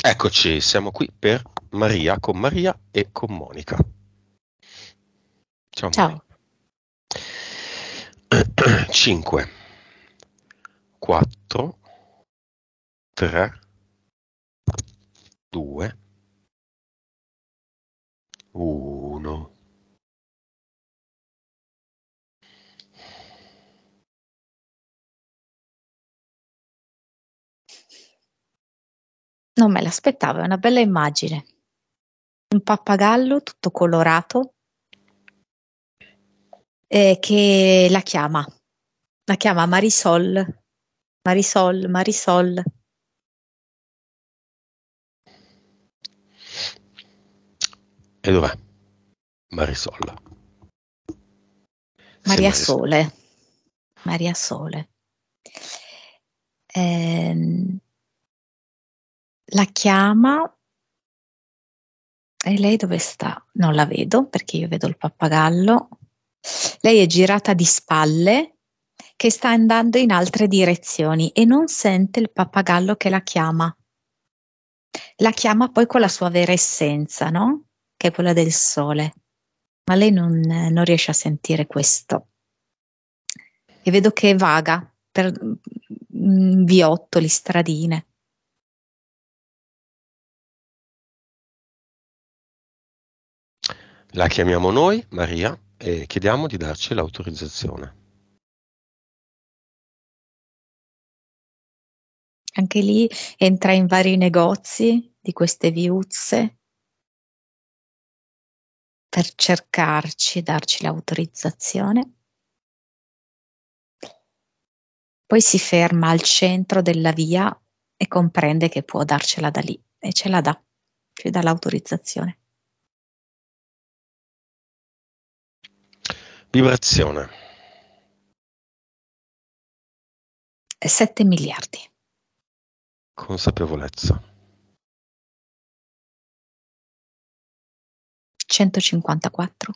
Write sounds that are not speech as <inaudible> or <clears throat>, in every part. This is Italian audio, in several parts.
Eccoci, siamo qui per Maria, con Maria e con Monica. Ciao. Ciao. 5, 4, 3, 2, 1. Non me l'aspettavo, è una bella immagine. Un pappagallo tutto colorato eh, che la chiama, la chiama Marisol, Marisol, Marisol. E dov'è? Marisol. Maria Marisol. Sole. Maria Sole. Ehm, la chiama e lei dove sta? Non la vedo perché io vedo il pappagallo. Lei è girata di spalle che sta andando in altre direzioni e non sente il pappagallo che la chiama. La chiama poi con la sua vera essenza, no? Che è quella del sole. Ma lei non, non riesce a sentire questo. E vedo che vaga per mm, mm, viottoli, stradine. La chiamiamo noi, Maria, e chiediamo di darci l'autorizzazione. Anche lì entra in vari negozi di queste viuzze per cercarci, darci l'autorizzazione. Poi si ferma al centro della via e comprende che può darcela da lì e ce la dà, ci dà l'autorizzazione. Vibrazione. 7 miliardi. Consapevolezza. 154.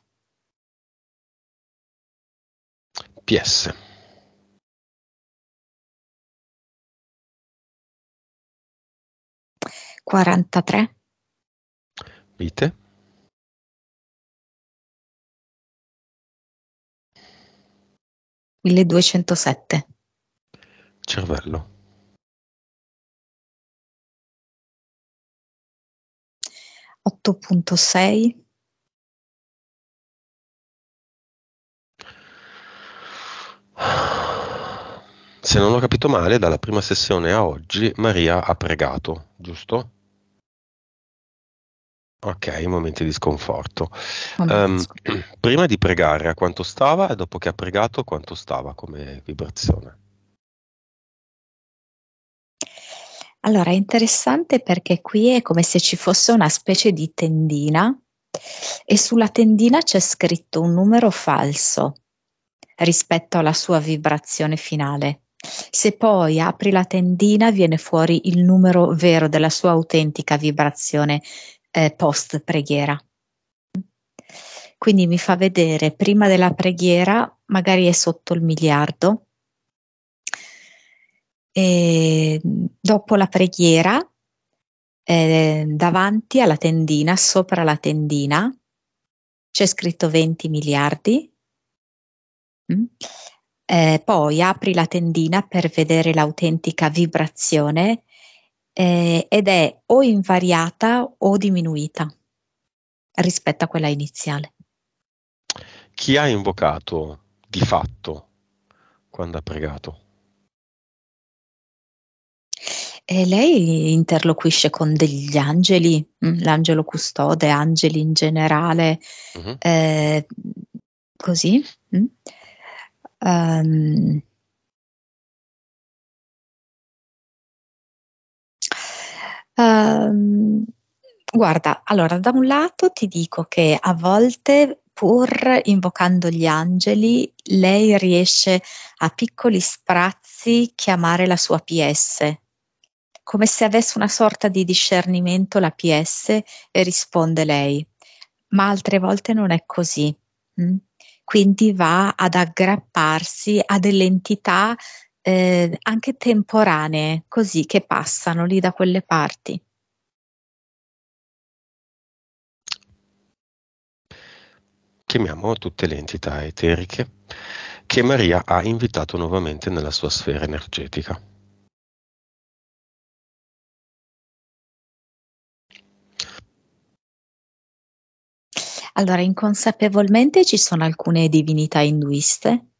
PS. Quarantatré. Vite. 1207. Cervello. Otto punto sei. Se non ho capito male, dalla prima sessione a oggi Maria ha pregato, giusto? Ok, momenti di sconforto. Um, <clears throat> prima di pregare a quanto stava e dopo che ha pregato quanto stava come vibrazione. Allora, è interessante perché qui è come se ci fosse una specie di tendina e sulla tendina c'è scritto un numero falso rispetto alla sua vibrazione finale. Se poi apri la tendina viene fuori il numero vero della sua autentica vibrazione eh, post preghiera. Quindi mi fa vedere prima della preghiera, magari è sotto il miliardo, e dopo la preghiera, eh, davanti alla tendina, sopra la tendina, c'è scritto 20 miliardi. Mm. Eh, poi apri la tendina per vedere l'autentica vibrazione eh, ed è o invariata o diminuita rispetto a quella iniziale. Chi ha invocato di fatto quando ha pregato? E eh, lei interloquisce con degli angeli, mm, l'angelo custode, angeli in generale, uh-huh. eh, così. Um, Ehm, guarda, allora da un lato ti dico che a volte pur invocando gli angeli, lei riesce a piccoli sprazzi chiamare la sua PS, come se avesse una sorta di discernimento la PS e risponde lei, ma altre volte non è così. Mm. Quindi va ad aggrapparsi a delle entità eh, anche temporanee, così che passano lì da quelle parti. Chiamiamo tutte le entità eteriche che Maria ha invitato nuovamente nella sua sfera energetica. Allora, inconsapevolmente ci sono alcune divinità induiste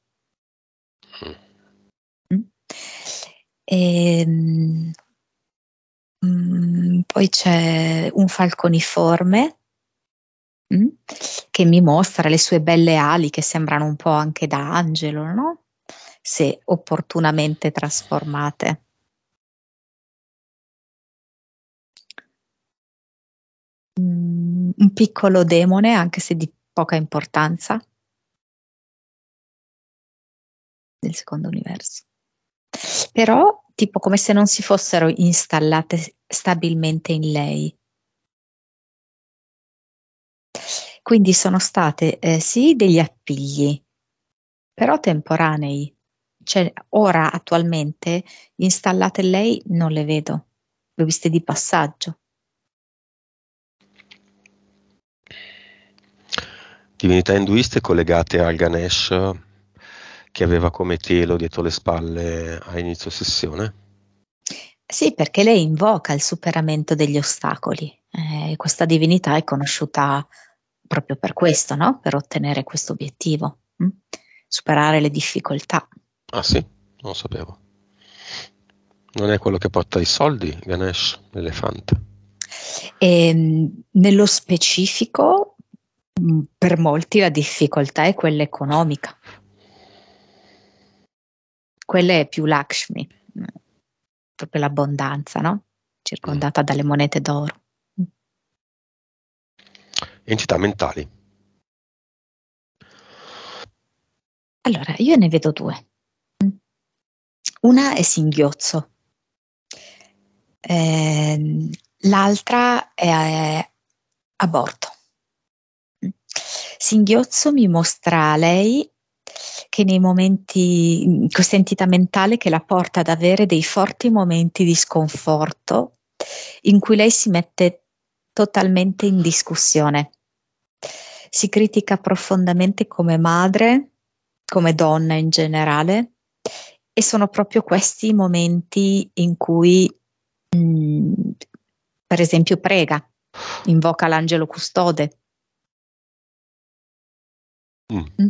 e, ehm, mh, mm, poi c'è un falconiforme mh, mm, che mi mostra le sue belle ali che sembrano un po' anche da angelo, no? se opportunamente trasformate. Mm, un piccolo demone, anche se di poca importanza, del secondo universo. Però tipo come se non si fossero installate stabilmente in lei. Quindi sono state eh, sì degli appigli, però temporanei. Cioè, ora attualmente installate in lei non le vedo, le ho viste di passaggio. Divinità induiste collegate al Ganesh che aveva come telo dietro le spalle a inizio sessione? Sì, perché lei invoca il superamento degli ostacoli. Eh, questa divinità è conosciuta proprio per questo, no? per ottenere questo obiettivo, mh? Mm? superare le difficoltà. Ah sì, non lo sapevo. Non è quello che porta i soldi, Ganesh, l'elefante. E, ehm, nello specifico, mm, per molti la difficoltà è quella economica, quella è più Lakshmi, mm, proprio l'abbondanza, no? circondata mm. dalle monete d'oro. Entità mentali. Allora, io ne vedo due. Una è singhiozzo, eh, l'altra è aborto. Singhiozzo mi mostra lei che nei momenti, questa entità mentale che la porta ad avere dei forti momenti di sconforto in cui lei si mette totalmente in discussione. Si critica profondamente come madre, come donna in generale, e sono proprio questi i momenti in cui, mh, mm, per esempio, prega, invoca l'angelo custode. Mm. Mm.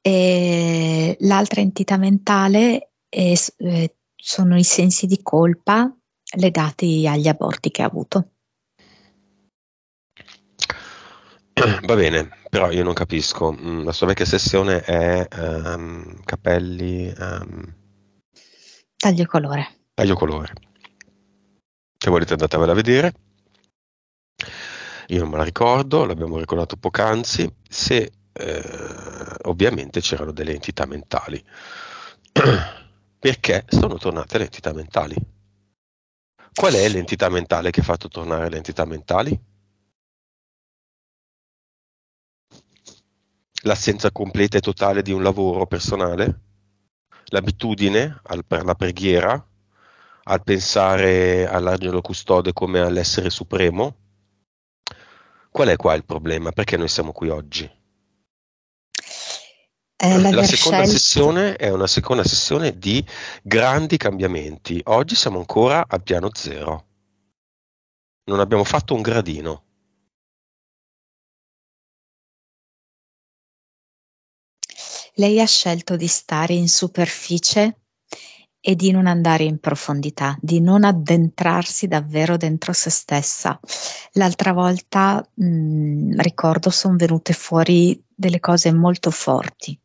E l'altra entità mentale è, eh, sono i sensi di colpa legati agli aborti che ha avuto. <clears throat> Va bene, però io non capisco. Mm, la sua vecchia sessione è um, capelli. Um, taglio colore. Taglio colore. Se volete andatevela a vedere. Io non me la ricordo, l'abbiamo ricordato poc'anzi. Se eh, ovviamente c'erano delle entità mentali. <clears throat> Perché sono tornate le entità mentali? Qual è l'entità mentale che ha fatto tornare le entità mentali? L'assenza completa e totale di un lavoro personale? L'abitudine al, per la preghiera? Al pensare all'angelo custode come all'essere supremo? Qual è qua il problema? Perché noi siamo qui oggi? Eh, la, la seconda sessione è una seconda sessione di grandi cambiamenti. Oggi siamo ancora a piano zero. Non abbiamo fatto un gradino. Lei ha scelto di stare in superficie e di non andare in profondità, di non addentrarsi davvero dentro se stessa. L'altra volta, mh, mm, ricordo, sono venute fuori delle cose molto forti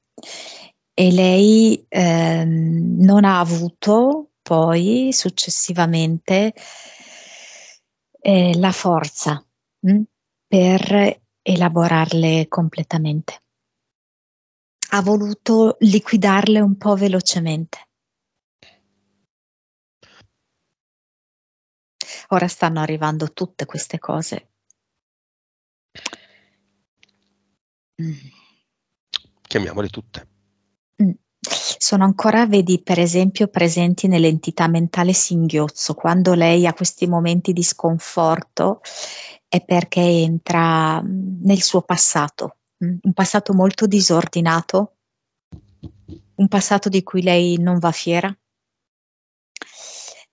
e lei ehm, non ha avuto poi successivamente eh, la forza mh, mm, per elaborarle completamente. Ha voluto liquidarle un po' velocemente. Ora stanno arrivando tutte queste cose. Mm chiamiamole tutte. Mm. Sono ancora, vedi, per esempio, presenti nell'entità mentale singhiozzo. Quando lei ha questi momenti di sconforto è perché entra mm, nel suo passato, mm. un passato molto disordinato, un passato di cui lei non va fiera,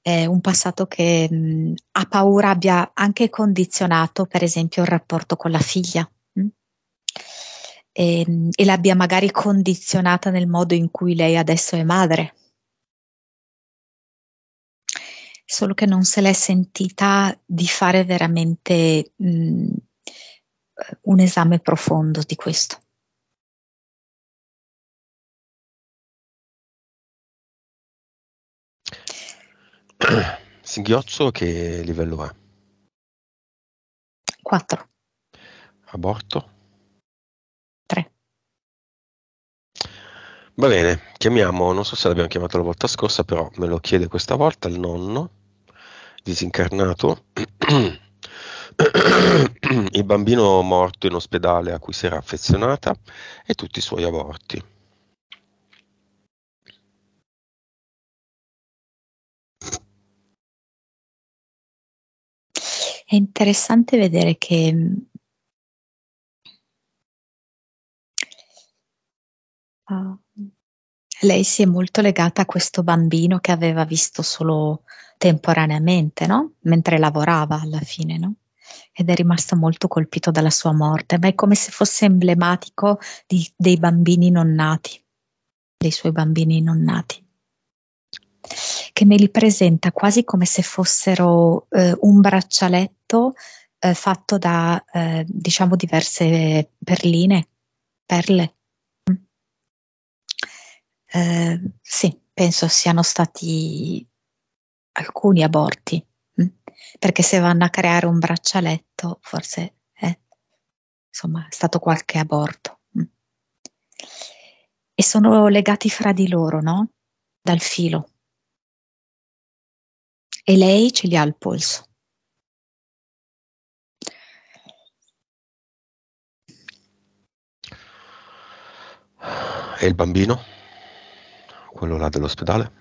è un passato che mh, ha paura abbia anche condizionato, per esempio, il rapporto con la figlia e, ehm, e l'abbia magari condizionata nel modo in cui lei adesso è madre. Solo che non se l'è sentita di fare veramente mh, mm, un esame profondo di questo. Singhiozzo che livello è? 4. Aborto? Va bene, chiamiamo, non so se l'abbiamo chiamato la volta scorsa, però me lo chiede questa volta il nonno disincarnato, <clears throat> il bambino morto in ospedale a cui si era affezionata e tutti i suoi aborti. È interessante vedere che uh, lei si è molto legata a questo bambino che aveva visto solo temporaneamente, no? Mentre lavorava alla fine, no? Ed è rimasto molto colpito dalla sua morte, ma è come se fosse emblematico di, dei bambini non nati, dei suoi bambini non nati, che me li presenta quasi come se fossero eh, un braccialetto eh, fatto da, eh, diciamo, diverse perline, perle eh, sì, penso siano stati alcuni aborti, mh? Mm? perché se vanno a creare un braccialetto, forse eh, insomma, è stato qualche aborto. Mh? Mm? E sono legati fra di loro, no? Dal filo. E lei ce li ha al polso. E il bambino? Quello là dell'ospedale?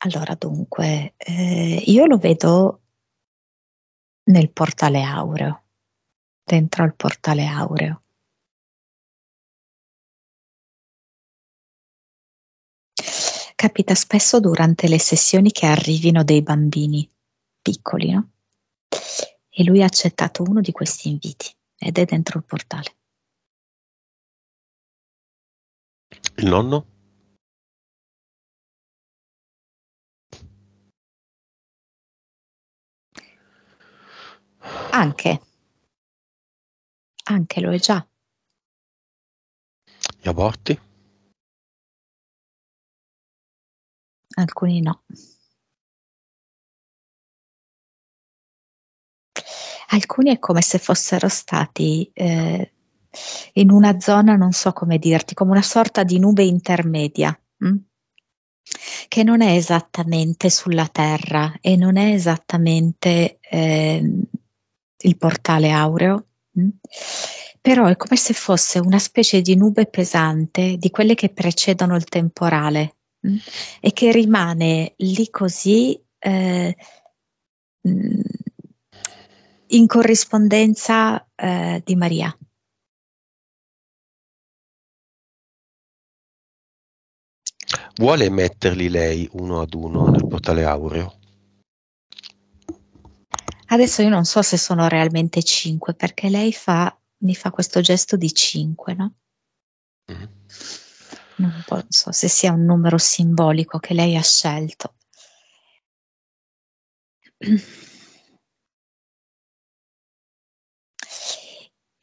Allora, dunque, ehm, io lo vedo nel portale aureo, dentro al portale aureo. Capita spesso durante le sessioni che arrivino dei bambini piccoli, no? e lui ha accettato uno di questi inviti ed è dentro il portale. Il nonno? Anche. Anche lo è già. Gli aborti? Alcuni no. Alcuni è come se fossero stati eh, in una zona, non so come dirti, come una sorta di nube intermedia. Mh? Mm? che non è esattamente sulla Terra e non è esattamente eh, il portale aureo, mh? Mm? però è come se fosse una specie di nube pesante di quelle che precedono il temporale mh? Mm? e che rimane lì così eh, in corrispondenza eh, di Maria. Vuole metterli lei uno ad uno nel portale aureo? Adesso io non so se sono realmente cinque, perché lei fa, mi fa questo gesto di cinque, no? Mm-hmm. Non so se sia un numero simbolico che lei ha scelto. <clears throat>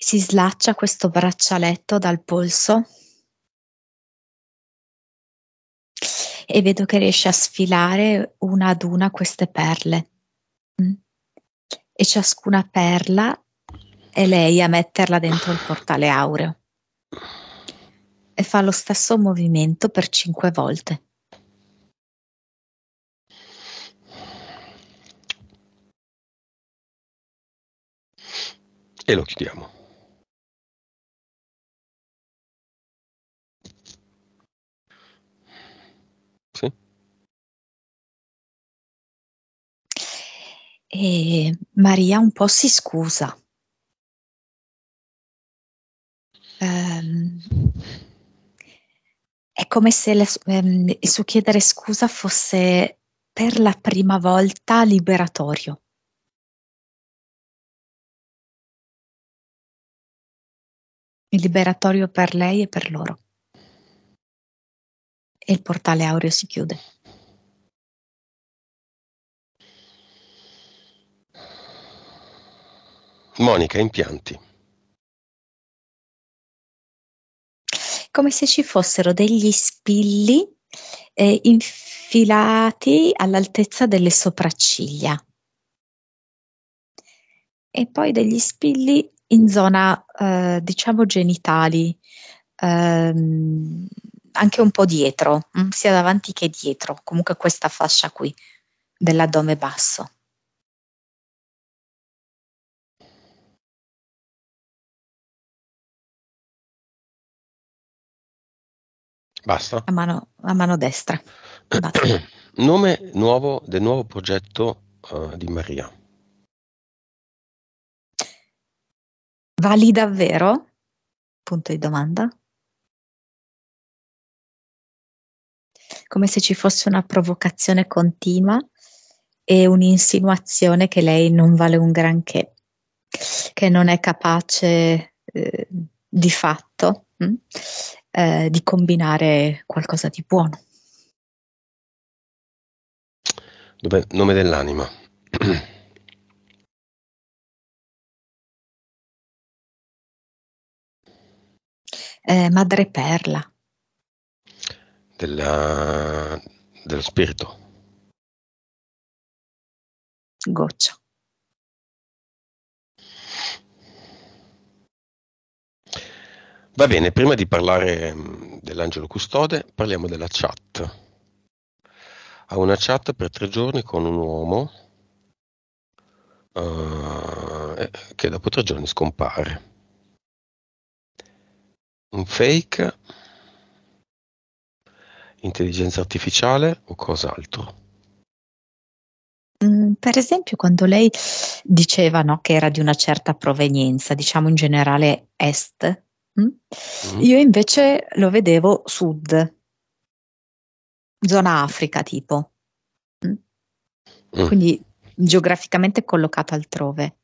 si slaccia questo braccialetto dal polso e vedo che riesce a sfilare una ad una queste perle mm. e ciascuna perla è lei a metterla dentro il portale aureo e fa lo stesso movimento per cinque volte. E lo chiudiamo. E Maria un po' si scusa. Um, è come se le, um, il suo chiedere scusa fosse per la prima volta liberatorio. liberatorio per lei e per loro. E il portale aureo si chiude. Monica Impianti. Come se ci fossero degli spilli, ehm, infilati all'altezza delle sopracciglia. E poi degli spilli in zona, ehm, diciamo genitali, ehm, anche un po' dietro, mm, sia davanti che dietro, comunque questa fascia qui dell'addome basso. Basta. A mano, a mano destra. <clears throat> Nome nuovo del nuovo progetto uh, di Maria. Vali davvero? Punto di domanda. Come se ci fosse una provocazione continua e un'insinuazione che lei non vale un granché, che non è capace eh, di fatto mh? Mm? eh, di combinare qualcosa di buono. Dove, nome dell'anima. <clears throat> eh, perla. Della, dello spirito. Goccia. Va bene, prima di parlare mm, dell'angelo custode, parliamo della chat. Ha una chat per tre giorni con un uomo uh, che dopo tre giorni scompare. Un fake, intelligenza artificiale o cos'altro? Mm, per esempio, quando lei diceva no, che era di una certa provenienza, diciamo in generale est, Mm? Mm-hmm. Io invece lo vedevo sud, zona Africa tipo, mm? Mm. quindi geograficamente collocato altrove,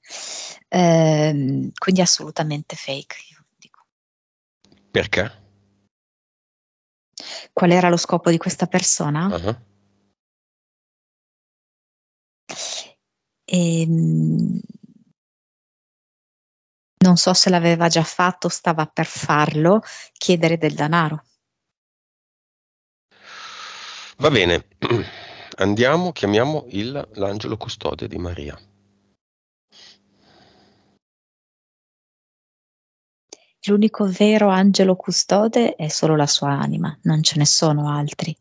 ehm, quindi assolutamente fake. Perché? Qual era lo scopo di questa persona? Uh-huh. E, ehm, non so se l'aveva già fatto, stava per farlo, chiedere del denaro. Va bene, andiamo, chiamiamo il, l'angelo custode di Maria. L'unico vero angelo custode è solo la sua anima, non ce ne sono altri.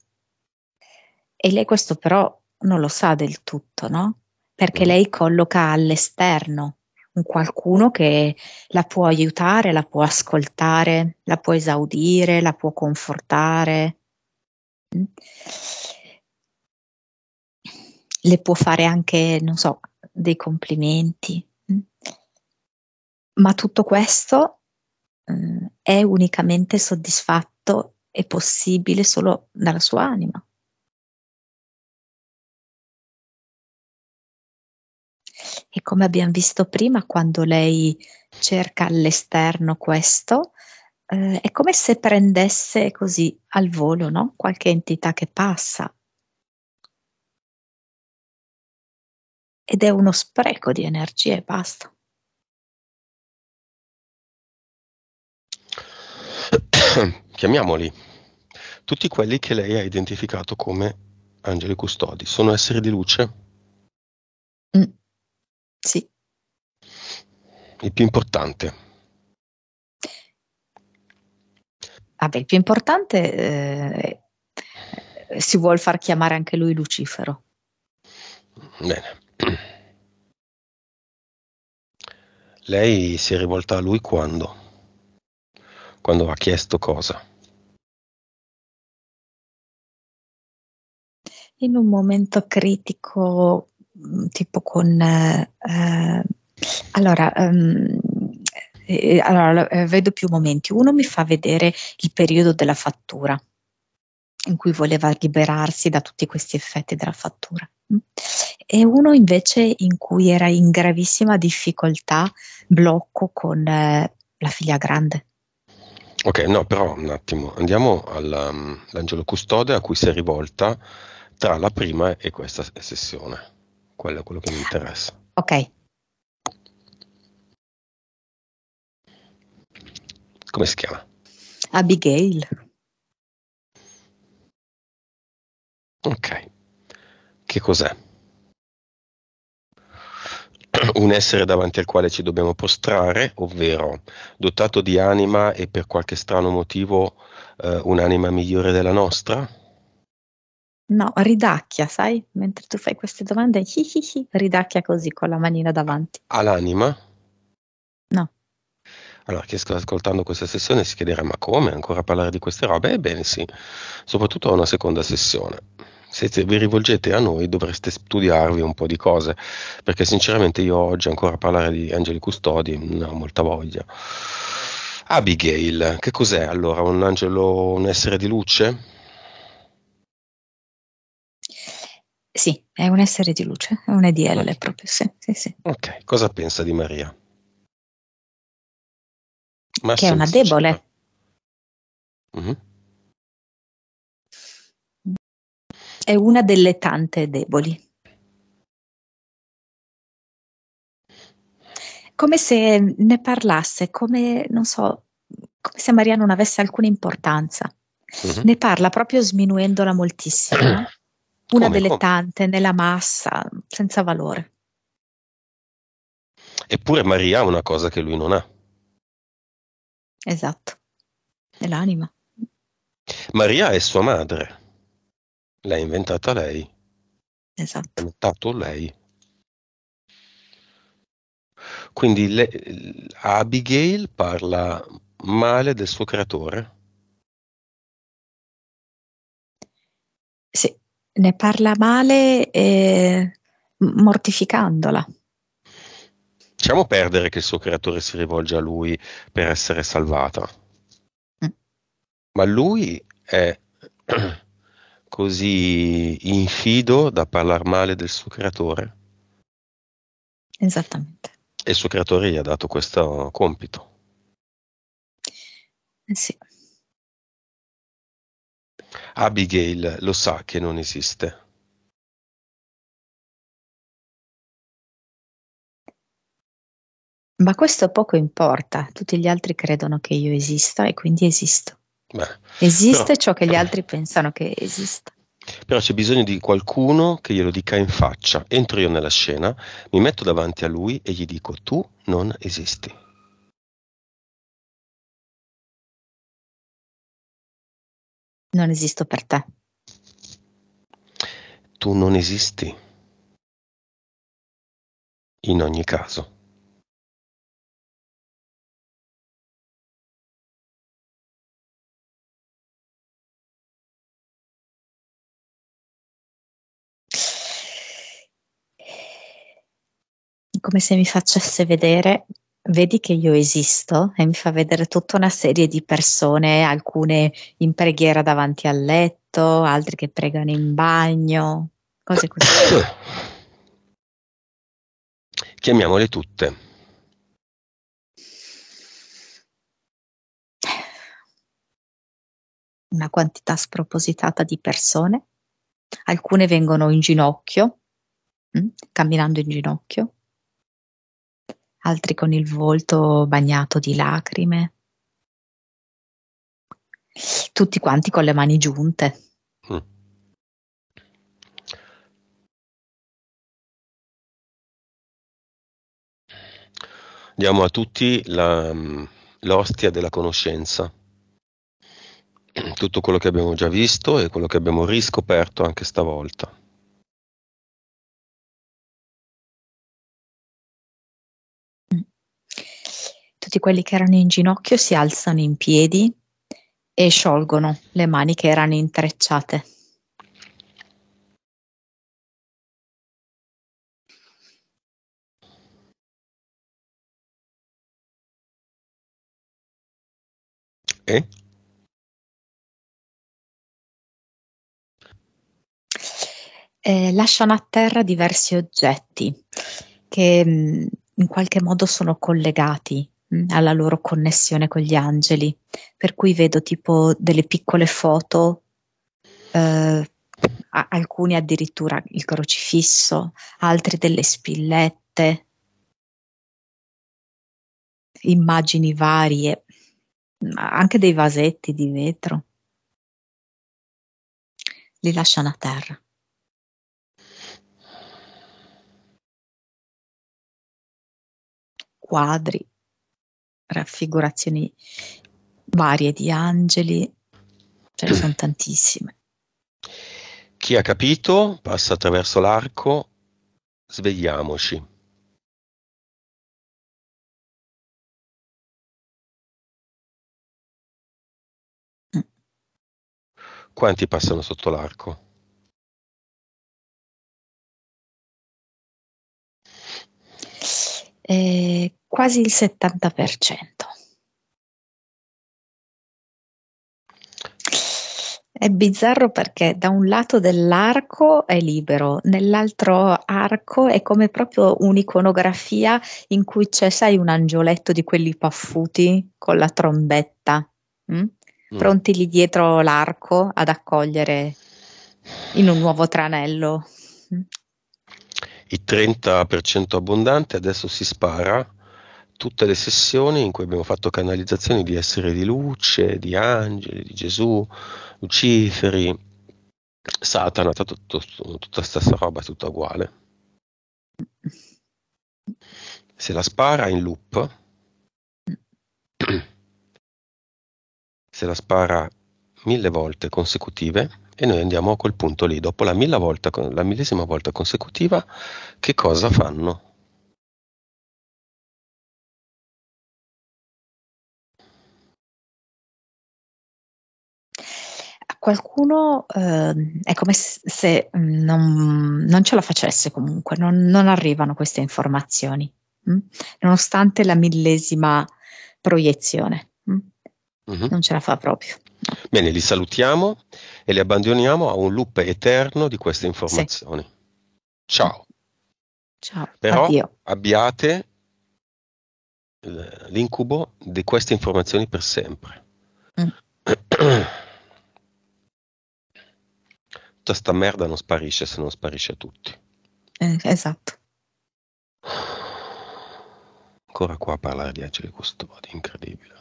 E lei questo però non lo sa del tutto, no? Perché mm. lei colloca all'esterno un qualcuno che la può aiutare, la può ascoltare, la può esaudire, la può confortare, mm. le può fare anche, non so, dei complimenti. Mm. Ma tutto questo eh, è unicamente soddisfatto e possibile solo dalla sua anima. E come abbiamo visto prima, quando lei cerca all'esterno questo, eh, è come se prendesse così al volo no? qualche entità che passa. Ed è uno spreco di energia e basta. <coughs> Chiamiamoli tutti quelli che lei ha identificato come angeli custodi. Sono esseri di luce? Sì. Il più importante. Vabbè, il più importante eh, si vuol far chiamare anche lui Lucifero. Bene. Lei si è rivolta a lui quando? Quando ha chiesto cosa? In un momento critico Mm, tipo con... Eh, eh allora, um, allora, eh, vedo più momenti. Uno mi fa vedere il periodo della fattura, in cui voleva liberarsi da tutti questi effetti della fattura. Mm. E uno invece in cui era in gravissima difficoltà, blocco con eh, la figlia grande. Ok, no, però un attimo, andiamo all'angelo um, custode a cui si è rivolta tra la prima e questa sessione. Quello è quello che mi interessa. Ok. Come si chiama? Abigail. Ok. Che cos'è? <clears throat> un essere davanti al quale ci dobbiamo postrare, ovvero dotato di anima e per qualche strano motivo eh, un'anima migliore della nostra? No, ridacchia, sai? Mentre tu fai queste domande, hi hi hi, ridacchia così con la manina davanti. All'anima? No. Allora, chi sta ascoltando questa sessione si chiederà: ma come ancora parlare di queste robe? Ebbene sì, soprattutto a una seconda sessione. Se vi rivolgete a noi dovreste studiarvi un po' di cose, perché sinceramente io oggi ancora parlare di angeli custodi non mm, ho molta voglia. Abigail, che cos'è allora? Un angelo, un essere di luce? Sì, è un essere di luce, è un EDL okay. proprio, sì, sì, sì. Ok, cosa pensa di Maria? Ma che è una debole. Mm-hmm. È una delle tante deboli. Come se ne parlasse, come, non so, come se Maria non avesse alcuna importanza. Mm-hmm. Ne parla proprio sminuendola moltissimo <clears throat> Una Come? delle tante nella massa, senza valore. Eppure Maria ha una cosa che lui non ha. Esatto, è l'anima. Maria è sua madre, l'ha inventata lei. Esatto. L'ha inventato lei. Quindi le, Abigail parla male del suo creatore. Sì, ne parla male eh, mortificandola. Lasciamo perdere che il suo creatore si rivolge a lui per essere salvata. Mm. Ma lui è <clears throat> così infido da parlare male del suo creatore? Esattamente. E il suo creatore gli ha dato questo compito. Eh sì. Abigail lo sa che non esiste. Ma questo poco importa, tutti gli altri credono che io esista e quindi esisto. Beh, esiste però, ciò che gli altri pensano che esista. Però c'è bisogno di qualcuno che glielo dica in faccia. Entro io nella scena, mi metto davanti a lui e gli dico tu non esisti. Non esisto per te. Tu non esisti. In ogni caso. Come se mi facesse vedere vedi che io esisto e mi fa vedere tutta una serie di persone, alcune in preghiera davanti al letto, altre che pregano in bagno, cose così. <coughs> Chiamiamole tutte. Una quantità spropositata di persone. Alcune vengono in ginocchio, mm, camminando in ginocchio, altri con il volto bagnato di lacrime, tutti quanti con le mani giunte. Mm. Diamo a tutti la, mm, l'ostia della conoscenza, tutto quello che abbiamo già visto e quello che abbiamo riscoperto anche stavolta. tutti quelli che erano in ginocchio si alzano in piedi e sciolgono le mani che erano intrecciate. Eh? Eh, lasciano a terra diversi oggetti che mh, mm, in qualche modo sono collegati alla loro connessione con gli angeli, per cui vedo tipo delle piccole foto, eh, alcuni addirittura il crocifisso, altri delle spillette, immagini varie, anche dei vasetti di vetro. Li lasciano a terra. Quadri raffigurazioni varie di angeli, ce ne sono <clears throat> tantissime. Chi ha capito passa attraverso l'arco, svegliamoci. Mm. Quanti passano sotto l'arco? eh, quasi il 70%. È bizzarro perché da un lato dell'arco è libero, nell'altro arco è come proprio un'iconografia in cui c'è, sai, un angioletto di quelli paffuti con la trombetta, mh? Mm? Mm. pronti lì dietro l'arco ad accogliere in un nuovo tranello il 30% abbondante, adesso si spara tutte le sessioni in cui abbiamo fatto canalizzazioni di esseri di luce, di angeli, di Gesù, Luciferi, Satana, tutta stessa roba, tutta uguale. Se la spara in loop, se la spara mille volte consecutive, e noi andiamo a quel punto lì, dopo la, volta, la millesima volta consecutiva, che cosa fanno? qualcuno eh, è come se mm, non, non, ce la facesse comunque, non, non arrivano queste informazioni, mh? Mm? nonostante la millesima proiezione, mh? Mm? Mm-hmm. non ce la fa proprio. Bene, li salutiamo e li abbandoniamo a un loop eterno di queste informazioni. Sì. Ciao. Ciao. Però Addio. abbiate eh, l'incubo di queste informazioni per sempre. Mm. <clears throat> Tutta sta merda non sparisce se non sparisce a tutti. Eh, esatto. Ancora qua a parlare di angeli custodi, incredibile.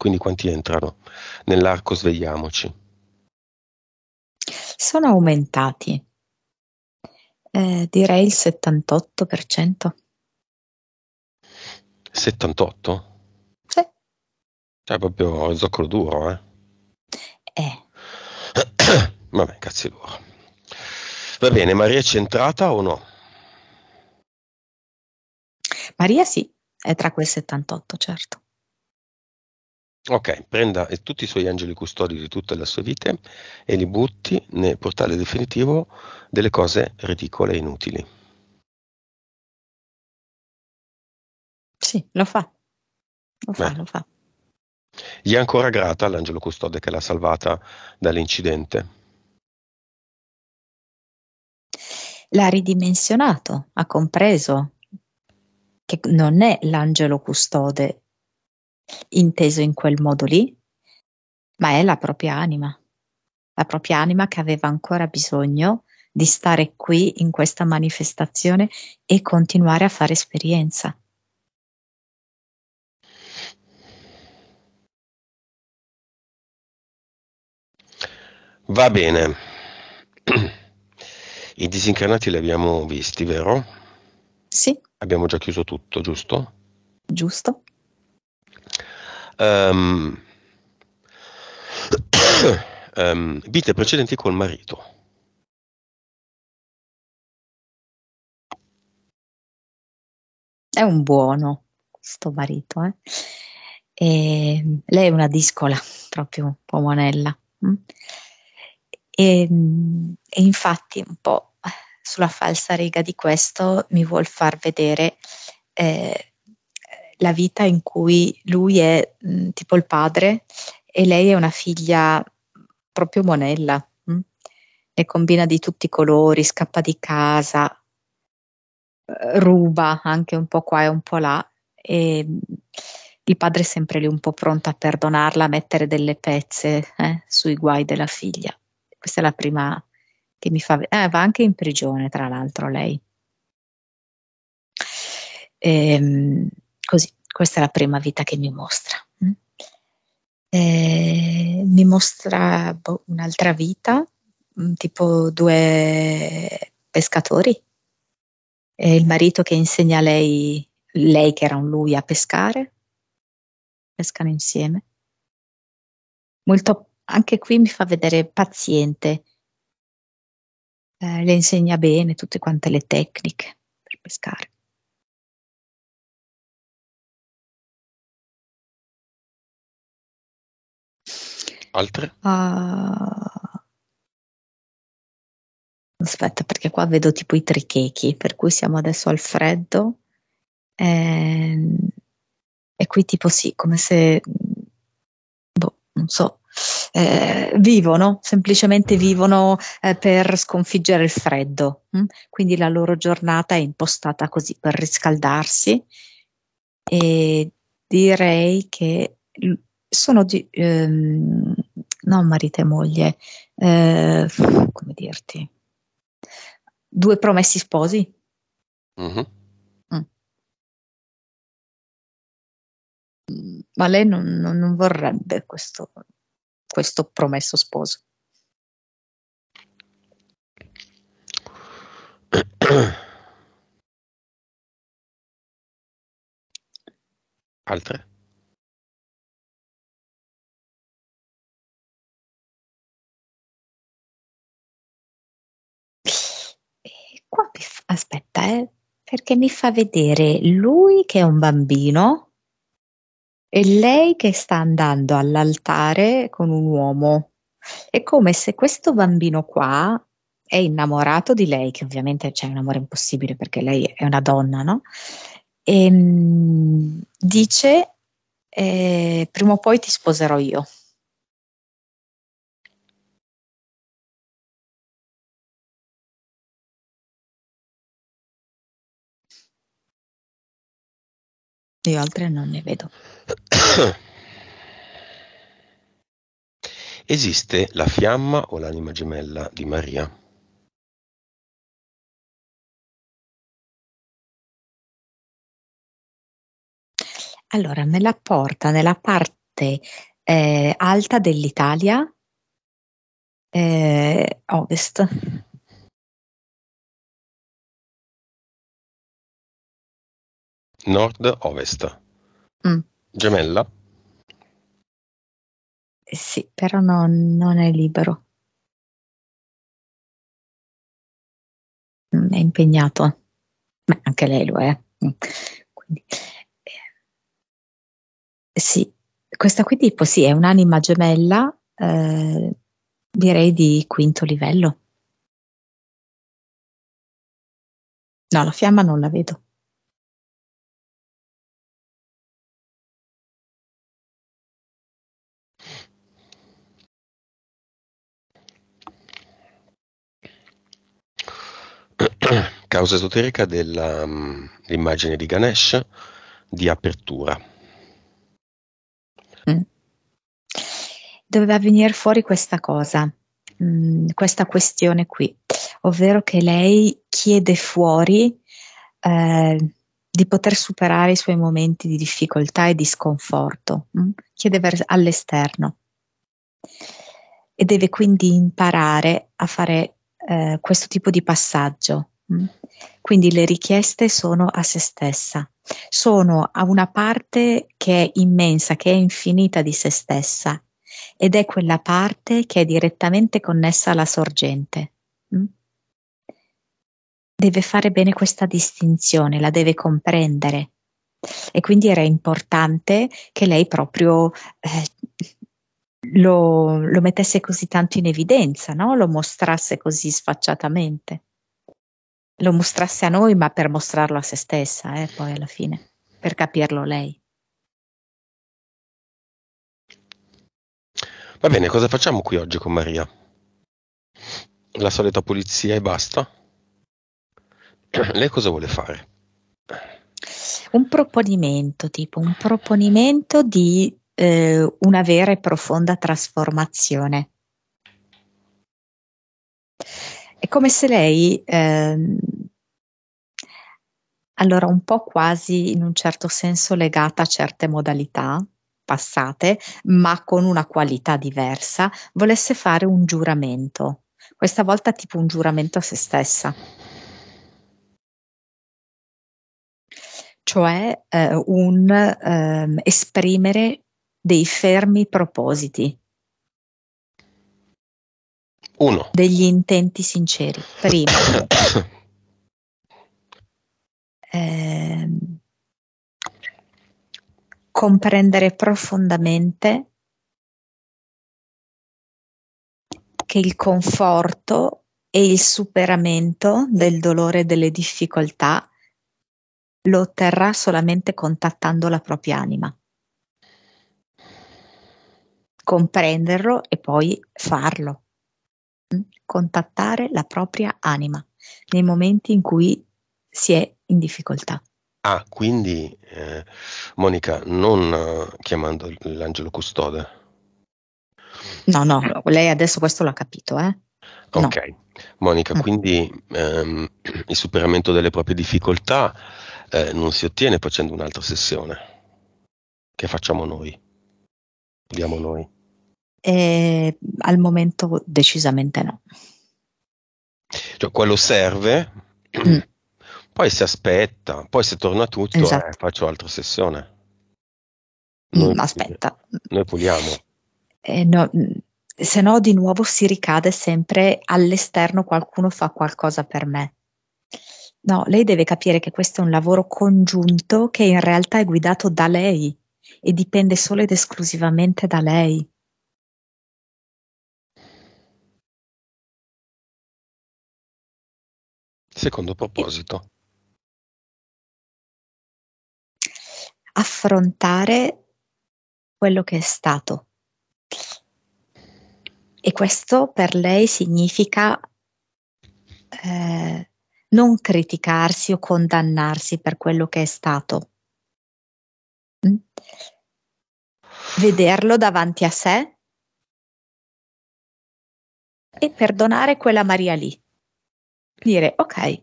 quindi quanti entrano nell'arco svegliamoci? Sono aumentati, eh, direi il 78%. 78? Sì. È cioè, proprio zoccolo duro, eh? Eh. <coughs> Vabbè, cazzi loro. Va bene, Maria è centrata o no? Maria sì, è tra quel 78, certo. Ok, prenda tutti i suoi angeli custodi di tutta la sua vita e li butti nel portale definitivo delle cose ridicole e inutili. Sì, lo fa. Lo fa, Beh. lo fa. Gli è ancora grata l'angelo custode che l'ha salvata dall'incidente. L'ha ridimensionato, ha compreso che non è l'angelo custode inteso in quel modo lì, ma è la propria anima, la propria anima che aveva ancora bisogno di stare qui in questa manifestazione e continuare a fare esperienza. Va bene. I disincarnati li abbiamo visti, vero? Sì. Abbiamo già chiuso tutto, giusto? Giusto um, um, <coughs> vite precedenti col marito. È un buono sto marito, eh? E ehm, lei è una discola, proprio un pomonella. Mm. E, e infatti un po' sulla falsa riga di questo mi vuol far vedere eh, la vita in cui lui è mh, tipo il padre e lei è una figlia proprio monella, mh? ne combina di tutti i colori, scappa di casa, eh, ruba anche un po' qua e un po' là e il padre è sempre lì un po' pronto a perdonarla, a mettere delle pezze eh, sui guai della figlia. Questa è la prima che mi fa... Eh, va anche in prigione, tra l'altro, lei. Ehm, Così, questa è la prima vita che mi mostra. Mm? Eh, mi mostra boh, un'altra vita, mm, tipo due pescatori, eh, il marito che insegna a lei, lei che era un lui, a pescare, pescano insieme. Molto, anche qui mi fa vedere paziente, eh, le insegna bene tutte quante le tecniche per pescare. Altre? Uh... Aspetta, perché qua vedo tipo i trichechi, per cui siamo adesso al freddo. E, ehm, e qui tipo sì, come se... Boh, non so. Eh, vivono, semplicemente vivono eh, per sconfiggere il freddo. Hm? Quindi la loro giornata è impostata così per riscaldarsi e direi che sono di, ehm, non marito e moglie, eh, come dirti, due promessi sposi. Uh-huh. Ma lei non, non, non vorrebbe questo, questo promesso sposo. Altre? qua aspetta, eh, perché mi fa vedere lui che è un bambino e lei che sta andando all'altare con un uomo. È come se questo bambino qua è innamorato di lei, che ovviamente c'è un amore impossibile perché lei è una donna, no? E, ehm, dice, eh, prima o poi ti sposerò io. Io altre non ne vedo. <coughs> Esiste la fiamma o l'anima gemella di Maria? Allora, nella porta nella parte eh, alta dell'Italia, eh, ovest. Nord-ovest. Mm. Gemella? Sì, però no, non è libero. Mm, è impegnato. Beh, anche lei lo è. Mm. Quindi, eh, sì, questa qui tipo sì, è un'anima gemella, eh, direi di quinto livello. No, la fiamma non la vedo. <clears throat> causa esoterica dell'immagine mm, di Ganesh di apertura. Mm. Doveva venire fuori questa cosa, mm, questa questione qui, ovvero che lei chiede fuori eh, di poter superare i suoi momenti di difficoltà e di sconforto, chiede all'esterno e deve quindi imparare a fare eh, questo tipo di passaggio. Mm. Quindi le richieste sono a se stessa, sono a una parte che è immensa, che è infinita di se stessa ed è quella parte che è direttamente connessa alla sorgente. Mm. Deve fare bene questa distinzione, la deve comprendere e quindi era importante che lei proprio eh, lo, lo mettesse così tanto in evidenza, no? lo mostrasse così sfacciatamente. Lo mostrasse a noi, ma per mostrarlo a se stessa, eh, poi alla fine, per capirlo lei. Va bene, cosa facciamo qui oggi con Maria? La solita pulizia e basta? <clears throat> Lei cosa vuole fare? Un proponimento, tipo un proponimento di eh, una vera e profonda trasformazione. È come se lei, eh, allora un po' quasi in un certo senso legata a certe modalità passate, ma con una qualità diversa, volesse fare un giuramento, questa volta tipo un giuramento a se stessa. cioè eh, un eh, esprimere dei fermi propositi. Uno. Degli intenti sinceri. Primo. <coughs> eh, comprendere profondamente che il conforto e il superamento del dolore e delle difficoltà lo otterrà solamente contattando la propria anima comprenderlo e poi farlo. Mm? Contattare la propria anima nei momenti in cui si è in difficoltà. Ah, quindi eh, Monica, non eh, chiamando l'angelo custode. No, no, lei adesso questo l'ha capito, eh? Ok, no. Monica, no. Mm. quindi ehm, il superamento delle proprie difficoltà eh, non si ottiene facendo un'altra sessione che facciamo noi, diamo noi. E al momento decisamente no. Cioè, quello serve, mm. <clears throat> poi si aspetta, poi se torna tutto eh, esatto. eh, faccio altra sessione. Mm, noi, aspetta. Noi puliamo. Eh, no, mm, se no di nuovo si ricade sempre all'esterno, qualcuno fa qualcosa per me. No, lei deve capire che questo è un lavoro congiunto che in realtà è guidato da lei e dipende solo ed esclusivamente da lei. Secondo proposito. Affrontare quello che è stato. E questo per lei significa eh, non criticarsi o condannarsi per quello che è stato. Mm? Vederlo davanti a sé e perdonare quella Maria lì dire ok,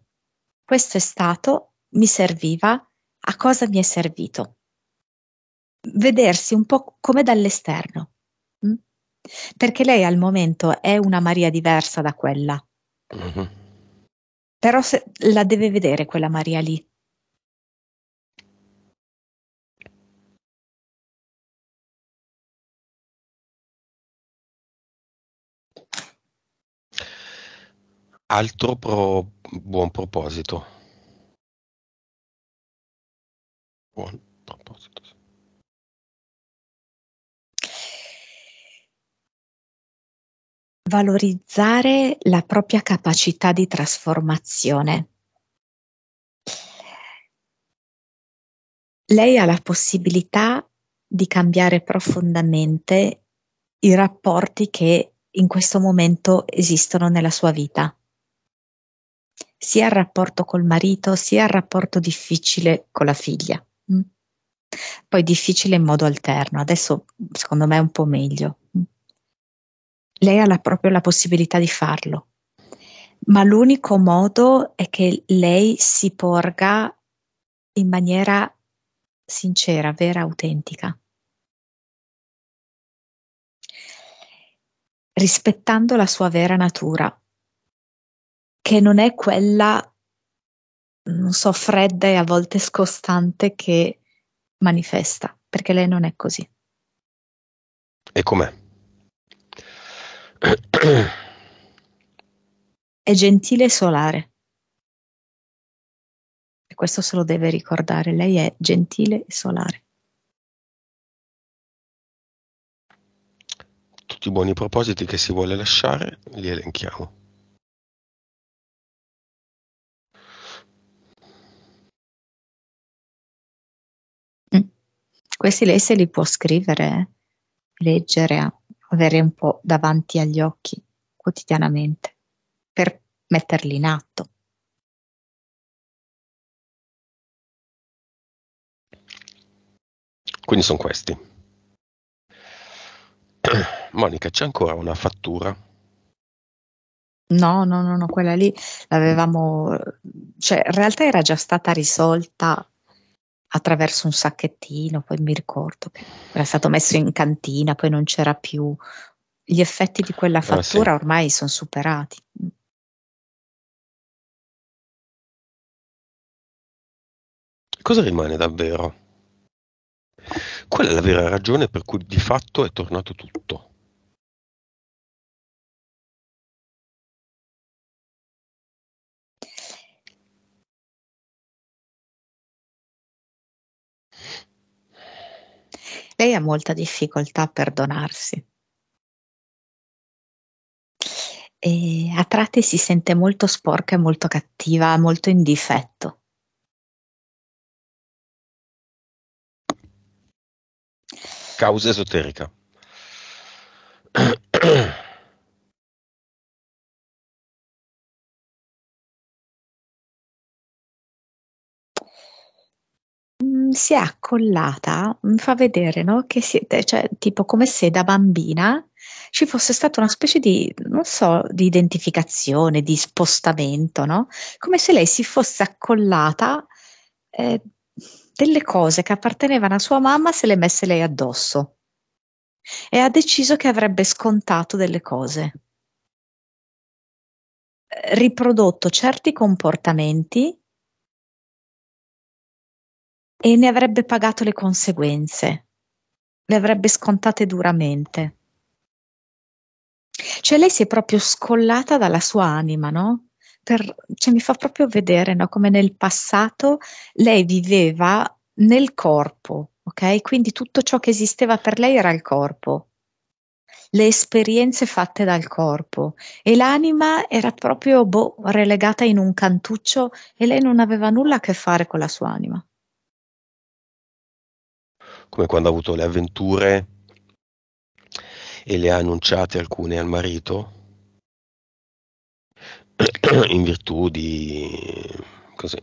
questo è stato, mi serviva, a cosa mi è servito. Vedersi un po' come dall'esterno, mh? Mm? perché lei al momento è una Maria diversa da quella. Mm-hmm. Però se, la deve vedere quella Maria lì, Altro pro- buon proposito. Buon proposito. Valorizzare la propria capacità di trasformazione. Lei ha la possibilità di cambiare profondamente i rapporti che in questo momento esistono nella sua vita sia il rapporto col marito, sia il rapporto difficile con la figlia. Mm. Poi difficile in modo alterno, adesso secondo me è un po' meglio. Mm. Lei ha la, proprio la possibilità di farlo, ma l'unico modo è che lei si porga in maniera sincera, vera, autentica. rispettando la sua vera natura, che non è quella, non so, fredda e a volte scostante che manifesta, perché lei non è così. E com'è? è gentile e solare. E questo se lo deve ricordare, lei è gentile e solare. Tutti i buoni propositi che si vuole lasciare li elenchiamo. Questi lei se li può scrivere, leggere, avere un po' davanti agli occhi quotidianamente per metterli in atto. Quindi sono questi. <clears throat> Monica, c'è ancora una fattura? No, no, no, no, quella lì l'avevamo, cioè in realtà era già stata risolta attraverso un sacchettino, poi mi ricordo che era stato messo in cantina, poi non c'era più. Gli effetti di quella ah, fattura sì. ormai sono superati. Cosa rimane davvero? Qual è la vera ragione per cui di fatto è tornato tutto? Lei ha molta difficoltà a perdonarsi. E a tratti si sente molto sporca e molto cattiva, molto in difetto. Causa esoterica. <clears throat> si è accollata, mi mm, fa vedere, no? Che siete, cioè, tipo come se da bambina ci fosse stata una specie di, non so, di identificazione, di spostamento, no? Come se lei si fosse accollata eh, delle cose che appartenevano a sua mamma se le messe lei addosso e ha deciso che avrebbe scontato delle cose. Eh, riprodotto certi comportamenti e ne avrebbe pagato le conseguenze, le avrebbe scontate duramente. Cioè lei si è proprio scollata dalla sua anima, no? Per, cioè mi fa proprio vedere no? come nel passato lei viveva nel corpo, ok? Quindi tutto ciò che esisteva per lei era il corpo, le esperienze fatte dal corpo e l'anima era proprio boh, relegata in un cantuccio e lei non aveva nulla a che fare con la sua anima come quando ha avuto le avventure e le ha annunciate alcune al marito <clears throat> in virtù di così.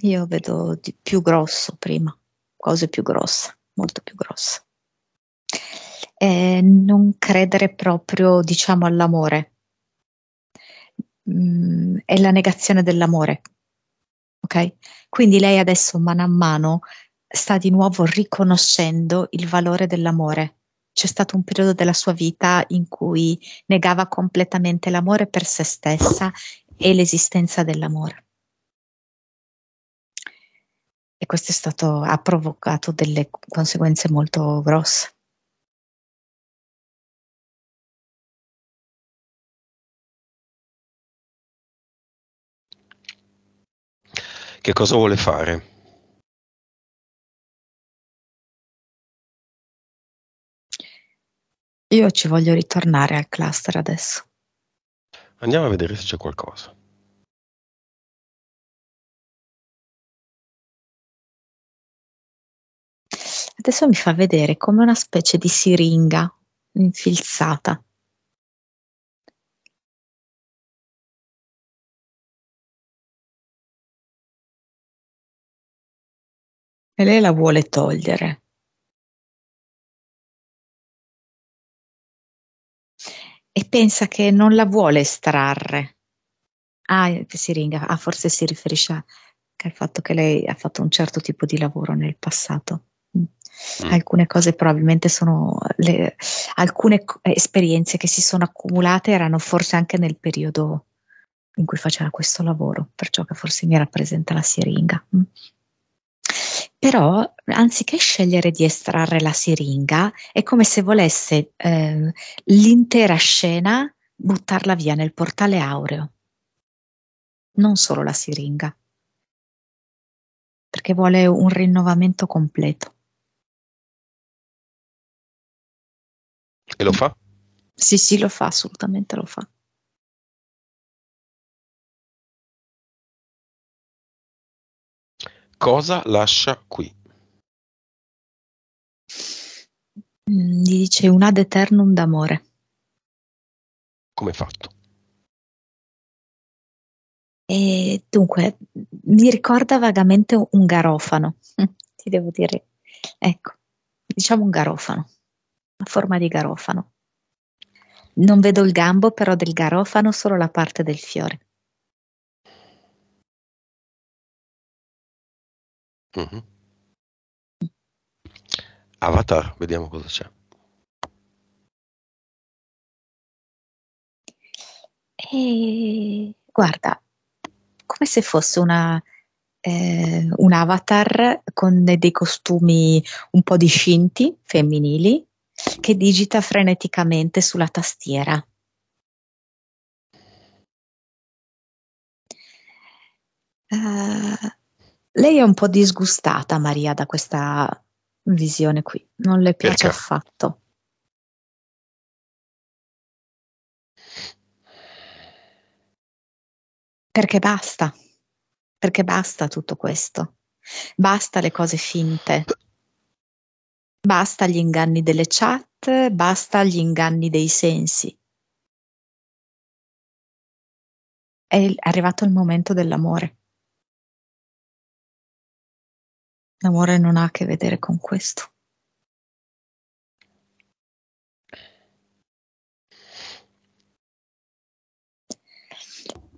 Io vedo di più grosso prima, cose più grosse, molto più grosse. E non credere proprio, diciamo, all'amore. Mm, è la negazione dell'amore. Ok? Quindi lei adesso, mano a mano, sta di nuovo riconoscendo il valore dell'amore. C'è stato un periodo della sua vita in cui negava completamente l'amore per se stessa e l'esistenza dell'amore. E questo è stato, ha provocato delle conseguenze molto grosse. Che cosa vuole fare? Io ci voglio ritornare al cluster adesso. Andiamo a vedere se c'è qualcosa. Adesso mi fa vedere come una specie di siringa infilzata. E lei la vuole togliere. e pensa che non la vuole estrarre. Ah, eh, Siringa, ah, forse si riferisce al fatto che lei ha fatto un certo tipo di lavoro nel passato. Mm. mm. Alcune cose probabilmente sono le, alcune eh, esperienze che si sono accumulate erano forse anche nel periodo in cui faceva questo lavoro, perciò che forse mi rappresenta la siringa. Mm però anziché scegliere di estrarre la siringa, è come se volesse eh, l'intera scena buttarla via nel portale aureo, non solo la siringa, perché vuole un rinnovamento completo. E lo fa? Sì, sì, lo fa, assolutamente lo fa. Cosa lascia qui? Mi mm, dice un ad eternum d'amore. Come fatto? E dunque, mi ricorda vagamente un garofano, <laughs> ti devo dire. Ecco, diciamo un garofano, una forma di garofano. Non vedo il gambo però del garofano, solo la parte del fiore. Mm-hmm. Avatar, vediamo cosa c'è. E guarda, come se fosse una, eh, un avatar con dei costumi un po' discinti, femminili, che digita freneticamente sulla tastiera. Uh, lei è un po' disgustata, Maria, da questa visione qui, non le piace Perché? affatto. Perché basta, perché basta tutto questo, basta le cose finte, basta gli inganni delle chat, basta gli inganni dei sensi. È arrivato il momento dell'amore. L'amore non ha a che vedere con questo.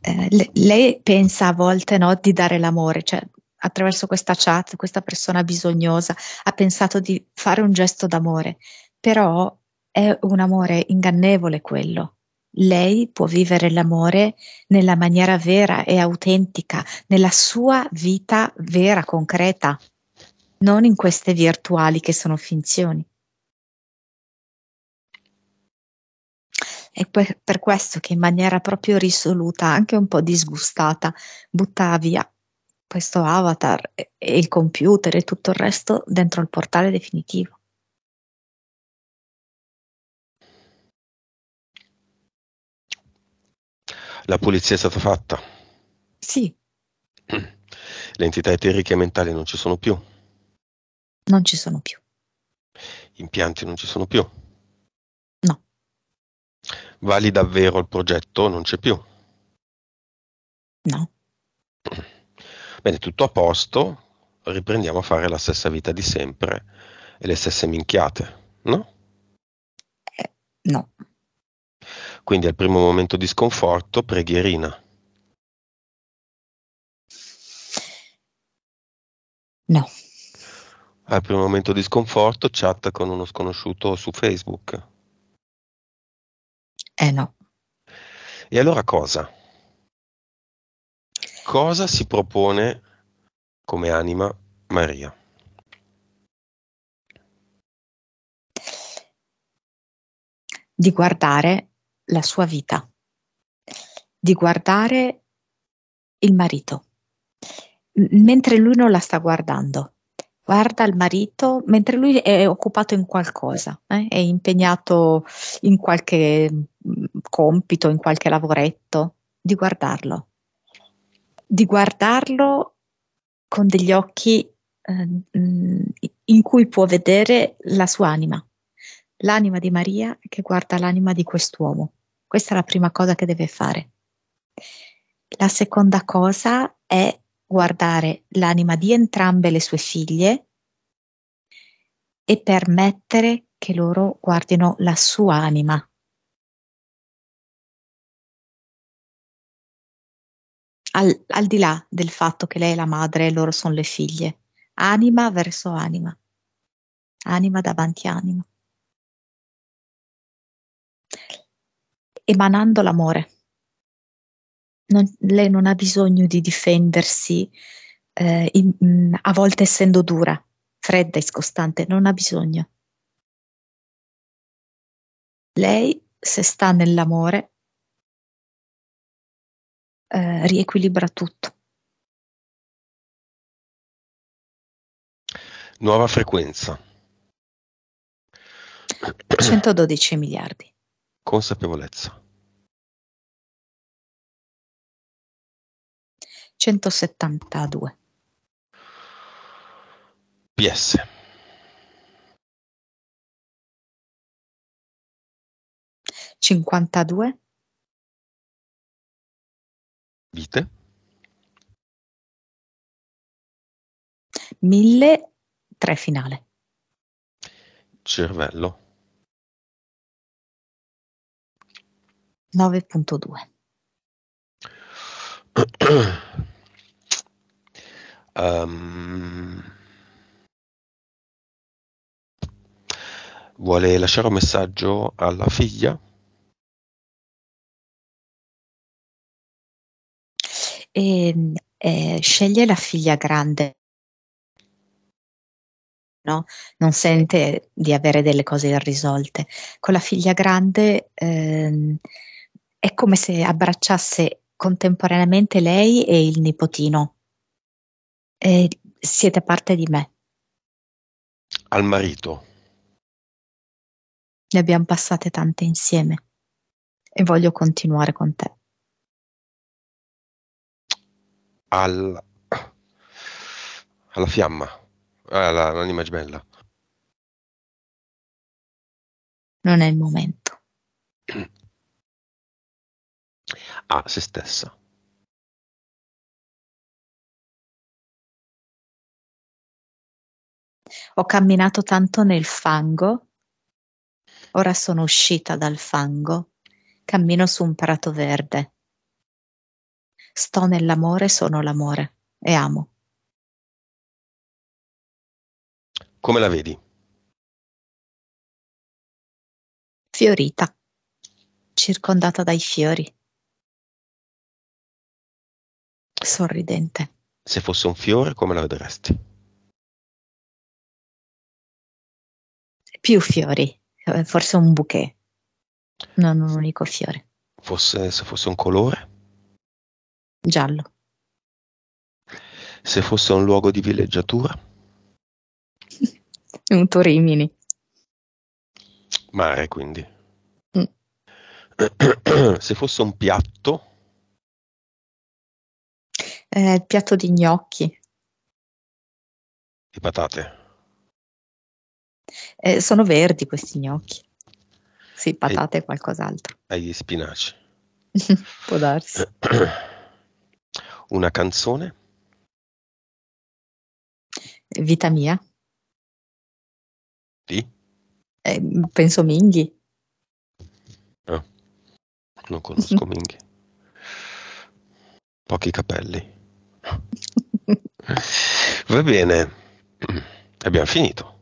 Eh, lei pensa a volte no, di dare l'amore, cioè attraverso questa chat, questa persona bisognosa ha pensato di fare un gesto d'amore, però è un amore ingannevole quello. Lei può vivere l'amore nella maniera vera e autentica, nella sua vita vera, concreta non in queste virtuali che sono finzioni. È per questo che in maniera proprio risoluta, anche un po' disgustata, buttava via questo avatar e il computer e tutto il resto dentro il portale definitivo. La pulizia è stata fatta? Sì. <clears throat> Le entità eteriche e mentali non ci sono più? non ci sono più. Impianti non ci sono più? No. Vali davvero il progetto? Non c'è più? No. Bene, tutto a posto, riprendiamo a fare la stessa vita di sempre e le stesse minchiate, no? Eh, no. Quindi al primo momento di sconforto, preghierina. No. Al primo momento di sconforto chatta con uno sconosciuto su Facebook. Eh no. E allora cosa? Cosa si propone come anima Maria? Di guardare la sua vita, di guardare il marito, mentre lui non la sta guardando guarda il marito mentre lui è occupato in qualcosa, eh? è impegnato in qualche mm, compito, in qualche lavoretto, di guardarlo, di guardarlo con degli occhi eh, in cui può vedere la sua anima, l'anima di Maria che guarda l'anima di quest'uomo. Questa è la prima cosa che deve fare. La seconda cosa è guardare l'anima di entrambe le sue figlie e permettere che loro guardino la sua anima. Al, al, di là del fatto che lei è la madre e loro sono le figlie, anima verso anima, anima davanti anima, emanando l'amore non, lei non ha bisogno di difendersi, eh, in, mm, a volte essendo dura, fredda e scostante, non ha bisogno. Lei, se sta nell'amore, eh, riequilibra tutto. Nuova frequenza. 112 miliardi. Consapevolezza. centosettantadue. PS. Cinquantadue. Vite. Mille, tre finale. Cervello. due. <clears throat> Um, vuole lasciare un messaggio alla figlia? E, ehm, eh, sceglie la figlia grande. No? Non sente di avere delle cose irrisolte. Con la figlia grande ehm, è come se abbracciasse contemporaneamente lei e il nipotino e siete parte di me. Al marito. Ne abbiamo passate tante insieme e voglio continuare con te. Al, alla fiamma, alla, all'anima gemella. Non è il momento. <clears throat> A se stessa. Ho camminato tanto nel fango, ora sono uscita dal fango, cammino su un prato verde. Sto nell'amore, sono l'amore e amo. Come la vedi? Fiorita, circondata dai fiori. Sorridente. Se fosse un fiore, come la vedresti? più fiori, eh, forse un bouquet, non un unico fiore. Fosse, se fosse un colore? Giallo. Se fosse un luogo di villeggiatura? <laughs> un Torimini. Mare, quindi. Mm. <clears throat> se fosse un piatto? Eh, piatto di gnocchi. Di patate? Eh, sono verdi questi gnocchi. Sì, patate e, e qualcos'altro. Hai gli spinaci. <laughs> Può darsi. <clears throat> Una canzone? Vita mia. Di? Eh, penso Minghi. No, ah, non conosco <laughs> Minghi. Pochi capelli. <laughs> Va bene, abbiamo finito.